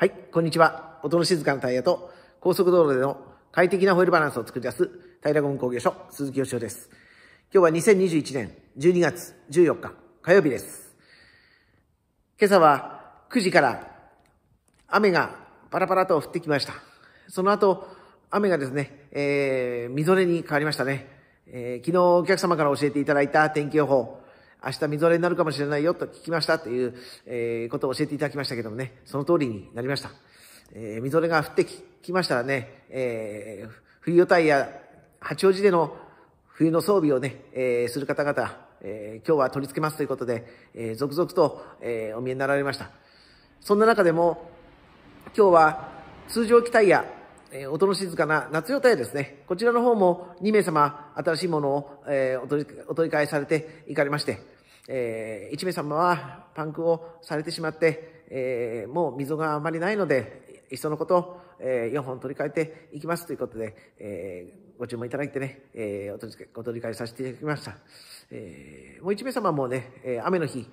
はい、こんにちは。音の静かなタイヤと高速道路での快適なホイールバランスを作り出す平ゴム工業所鈴木義夫です。今日は2021年12月14日火曜日です。今朝は9時から雨がパラパラと降ってきました。その後、雨がですね、えー、みぞれに変わりましたね。えー、昨日お客様から教えていただいた天気予報、明日みぞれになるかもしれないよと聞きましたっていう、えことを教えていただきましたけどもね、その通りになりました。えー、みぞれが降ってきましたらね、えー、冬予イや八王子での冬の装備をね、えー、する方々、えー、今日は取り付けますということで、えー、続々と、えー、お見えになられました。そんな中でも、今日は通常機体や、えー、音の静かな夏予ヤですね。こちらの方も2名様、新しいものを、えー、お取りお取り替えされていかれまして、えー、一名様はパンクをされてしまって、えー、もう溝があまりないので、いっそのこと、えー、4本取り替えていきますということで、えー、ご注文いただいてね、えー、お取り替えさせていただきました。えー、もう一名様もね、えー、雨の日、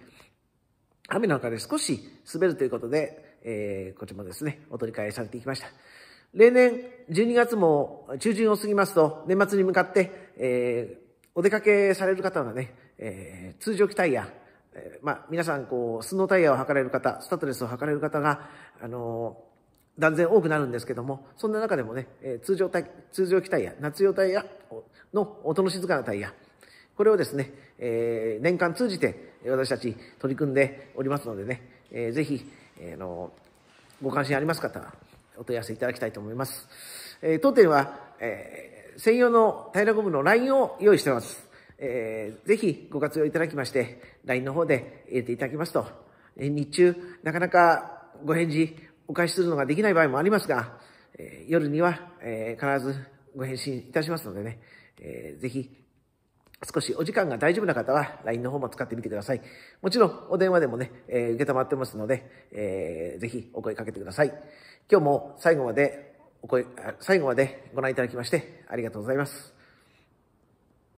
雨の中で少し滑るということで、えー、こちらもですね、お取り替えされていきました。例年、12月も中旬を過ぎますと、年末に向かって、えー、お出かけされる方がね、えー、通常機タイヤ、えー、まあ、皆さん、こう、スノータイヤを履かれる方、スタッドレスを履かれる方が、あのー、断然多くなるんですけども、そんな中でもね、えー、通常タイ、通常機タイヤ、夏用タイヤの音の静かなタイヤ、これをですね、えー、年間通じて私たち取り組んでおりますのでね、えー、ぜひ、えー、のご関心あります方、お問い合わせいただきたいと思います。えー、当店は、えー、専用の平ゴムのラインを用意してます。えー、ぜひご活用いただきまして、LINE の方で入れていただきますと、えー、日中、なかなかご返事お返しするのができない場合もありますが、えー、夜には、えー、必ずご返信いたしますのでね、えー、ぜひ少しお時間が大丈夫な方は LINE の方も使ってみてください。もちろんお電話でもね、えー、受けたまってますので、えー、ぜひお声かけてください。今日も最後までお声、最後までご覧いただきましてありがとうございます。